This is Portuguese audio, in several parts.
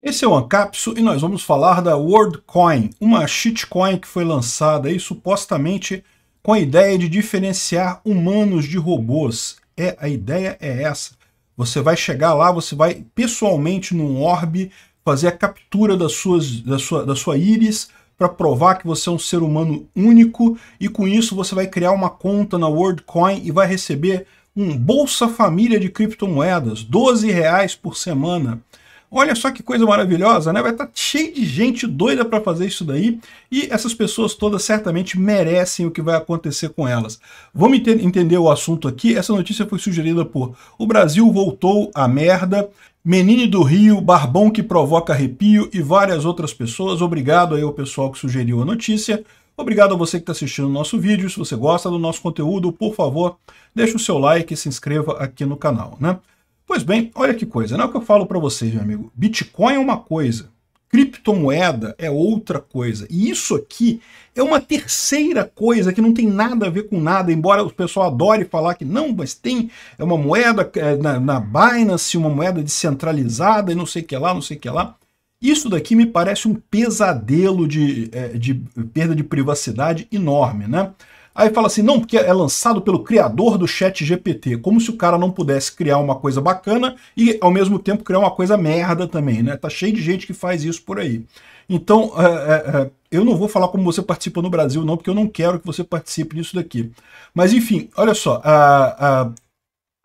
Esse é o AnCapsu e nós vamos falar da WorldCoin, uma shitcoin que foi lançada aí supostamente com a ideia de diferenciar humanos de robôs. É, a ideia é essa. Você vai chegar lá, você vai pessoalmente num orbe fazer a captura das suas, da, sua, da sua íris para provar que você é um ser humano único e com isso você vai criar uma conta na WorldCoin e vai receber um Bolsa Família de criptomoedas, 12 reais por semana. Olha só que coisa maravilhosa, né? Vai estar tá cheio de gente doida para fazer isso daí e essas pessoas todas certamente merecem o que vai acontecer com elas. Vamos ent entender o assunto aqui. Essa notícia foi sugerida por O Brasil voltou à merda, Menine do Rio, Barbão que provoca arrepio e várias outras pessoas. Obrigado aí ao pessoal que sugeriu a notícia. Obrigado a você que está assistindo o nosso vídeo. Se você gosta do nosso conteúdo, por favor, deixe o seu like e se inscreva aqui no canal, né? Pois bem, olha que coisa, não é o que eu falo para vocês, meu amigo. Bitcoin é uma coisa, criptomoeda é outra coisa. E isso aqui é uma terceira coisa que não tem nada a ver com nada, embora o pessoal adore falar que não, mas tem é uma moeda é, na, na Binance, uma moeda descentralizada e não sei o que lá, não sei o que lá. Isso daqui me parece um pesadelo de, é, de perda de privacidade enorme, né? Aí fala assim, não, porque é lançado pelo criador do chat GPT, como se o cara não pudesse criar uma coisa bacana e ao mesmo tempo criar uma coisa merda também, né? Tá cheio de gente que faz isso por aí. Então, é, é, é, eu não vou falar como você participa no Brasil não, porque eu não quero que você participe disso daqui. Mas enfim, olha só, a, a,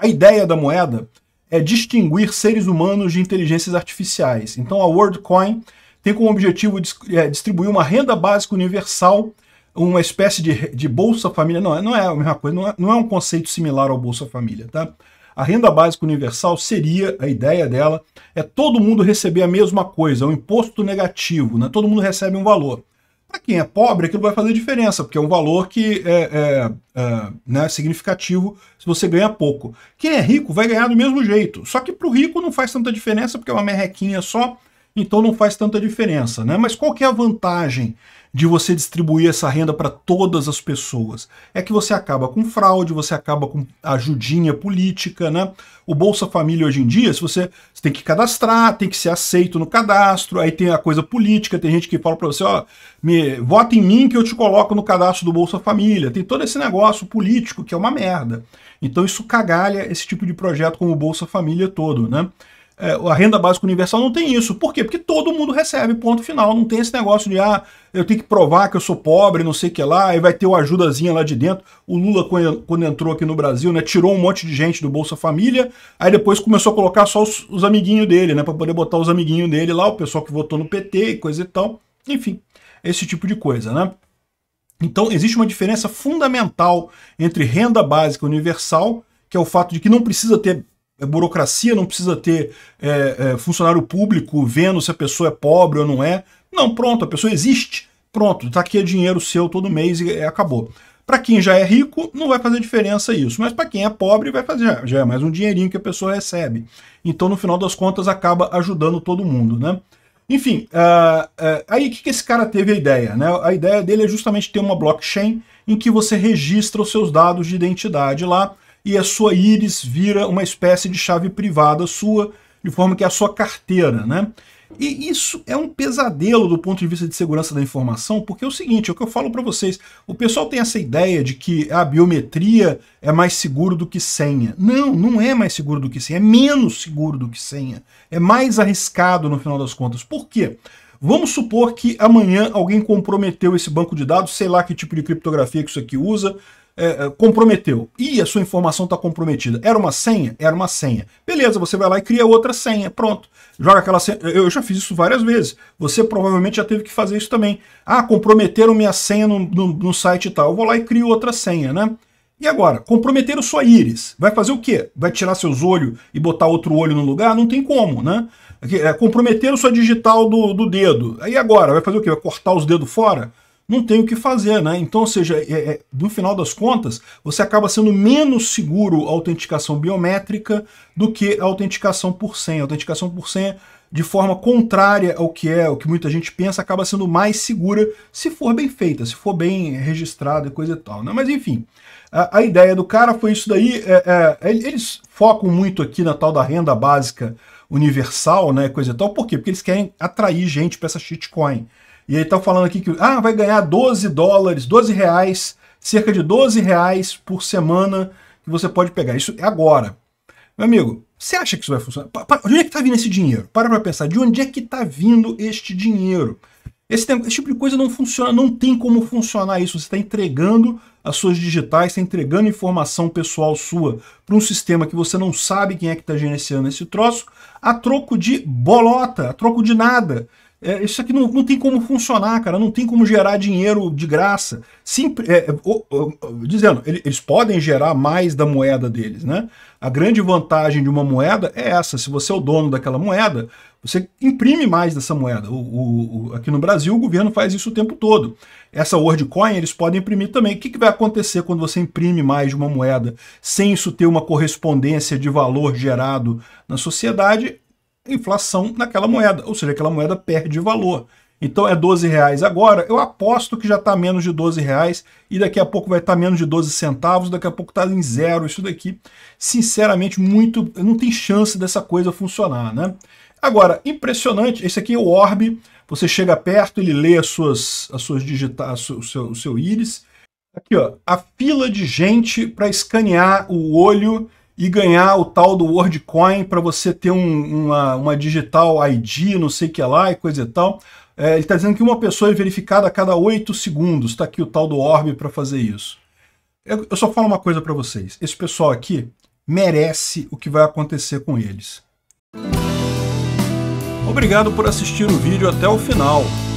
a ideia da moeda é distinguir seres humanos de inteligências artificiais. Então a WorldCoin tem como objetivo é, distribuir uma renda básica universal uma espécie de, de Bolsa Família. Não, não é a mesma coisa, não é, não é um conceito similar ao Bolsa Família, tá? A renda básica universal seria, a ideia dela, é todo mundo receber a mesma coisa, é um imposto negativo, né? todo mundo recebe um valor. Para quem é pobre, aquilo vai fazer diferença, porque é um valor que é, é, é né, significativo se você ganha pouco. Quem é rico vai ganhar do mesmo jeito, só que para o rico não faz tanta diferença, porque é uma merrequinha só, então não faz tanta diferença, né? Mas qual que é a vantagem de você distribuir essa renda para todas as pessoas? É que você acaba com fraude, você acaba com ajudinha política, né? O Bolsa Família hoje em dia, se você, você tem que cadastrar, tem que ser aceito no cadastro, aí tem a coisa política, tem gente que fala para você, ó, me vota em mim que eu te coloco no cadastro do Bolsa Família. Tem todo esse negócio político que é uma merda. Então isso cagalha esse tipo de projeto como o Bolsa Família todo, né? é, a renda básica universal não tem isso. Por quê? Porque todo mundo recebe, ponto final. Não tem esse negócio de, ah, eu tenho que provar que eu sou pobre, não sei o que lá, e vai ter uma ajudazinha lá de dentro. O Lula, quando entrou aqui no Brasil, né, tirou um monte de gente do Bolsa Família, aí depois começou a colocar só os, os amiguinhos dele, né, para poder botar os amiguinhos dele lá, o pessoal que votou no PT e coisa e tal. Enfim, esse tipo de coisa, né? Então, existe uma diferença fundamental entre renda básica universal, que é o fato de que não precisa ter é burocracia, não precisa ter é, é, funcionário público vendo se a pessoa é pobre ou não é. Não, pronto, a pessoa existe. Pronto, tá aqui é dinheiro seu todo mês e é, acabou. Para quem já é rico, não vai fazer diferença isso, mas para quem é pobre, vai fazer já é mais um dinheirinho que a pessoa recebe. Então, no final das contas, acaba ajudando todo mundo, né? Enfim, uh, uh, aí o que, que esse cara teve a ideia? Né? A ideia dele é justamente ter uma blockchain em que você registra os seus dados de identidade lá, e a sua íris vira uma espécie de chave privada sua, de forma que é a sua carteira, né? E isso é um pesadelo do ponto de vista de segurança da informação, porque é o seguinte, é o que eu falo para vocês, o pessoal tem essa ideia de que a biometria é mais seguro do que senha. Não, não é mais seguro do que senha, é menos seguro do que senha. É mais arriscado no final das contas. Por quê? Vamos supor que amanhã alguém comprometeu esse banco de dados, sei lá que tipo de criptografia que isso aqui usa, é, é, comprometeu e a sua informação está comprometida. Era uma senha? Era uma senha. Beleza, você vai lá e cria outra senha. Pronto. Joga aquela senha. Eu já fiz isso várias vezes. Você provavelmente já teve que fazer isso também. Ah, comprometeram minha senha no, no, no site e tal. Eu vou lá e crio outra senha, né? E agora, comprometeram sua íris. Vai fazer o quê? Vai tirar seus olhos e botar outro olho no lugar? Não tem como, né? É é, comprometeram sua digital do, do dedo. Aí agora, vai fazer o quê? Vai cortar os dedos fora? não tem o que fazer, né? Então, ou seja, é, é, no final das contas, você acaba sendo menos seguro a autenticação biométrica do que a autenticação por senha. A autenticação por senha, de forma contrária ao que é, o que muita gente pensa, acaba sendo mais segura se for bem feita, se for bem registrada e coisa e tal, né? Mas enfim, a, a ideia do cara foi isso daí. É, é, é eles focam muito aqui na tal da renda básica universal, né, coisa e tal. Por quê? Porque eles querem atrair gente para essa shitcoin. E ele tá falando aqui que ah, vai ganhar 12 dólares, 12 reais, cerca de 12 reais por semana que você pode pegar. Isso é agora. Meu amigo, você acha que isso vai funcionar? Pa, pa, de onde é que está vindo esse dinheiro? Para para pensar, de onde é que está vindo este dinheiro? Esse, esse, tipo de coisa não funciona, não tem como funcionar isso. Você está entregando as suas digitais, está entregando informação pessoal sua para um sistema que você não sabe quem é que está gerenciando esse troço, a troco de bolota, a troco de nada. É, isso aqui não, não tem como funcionar, cara. Não tem como gerar dinheiro de graça. sempre é, é dizendo, eles podem gerar mais da moeda deles, né? A grande vantagem de uma moeda é essa. Se você é o dono daquela moeda, você imprime mais dessa moeda. O, aqui no Brasil, o governo faz isso o tempo todo. Essa WorldCoin, eles podem imprimir também. O que, que vai acontecer quando você imprime mais de uma moeda sem isso ter uma correspondência de valor gerado na sociedade? inflação naquela moeda, ou seja, aquela moeda perde valor. Então é 12 reais agora, eu aposto que já está menos de 12 reais e daqui a pouco vai estar tá menos de 12 centavos, daqui a pouco está em zero, isso daqui, sinceramente, muito, não tem chance dessa coisa funcionar, né? Agora, impressionante, esse aqui é o Orb, você chega perto, ele lê as suas, as suas digitais, o seu, o seu íris, aqui ó, a fila de gente para escanear o olho e ganhar o tal do WorldCoin para você ter um, uma, uma digital ID, não sei o que lá e coisa e tal. É, ele está dizendo que uma pessoa é verificada a cada oito segundos. Está aqui o tal do Orb para fazer isso. Eu, eu só falo uma coisa para vocês. Esse pessoal aqui merece o que vai acontecer com eles. Obrigado por assistir o vídeo até o final.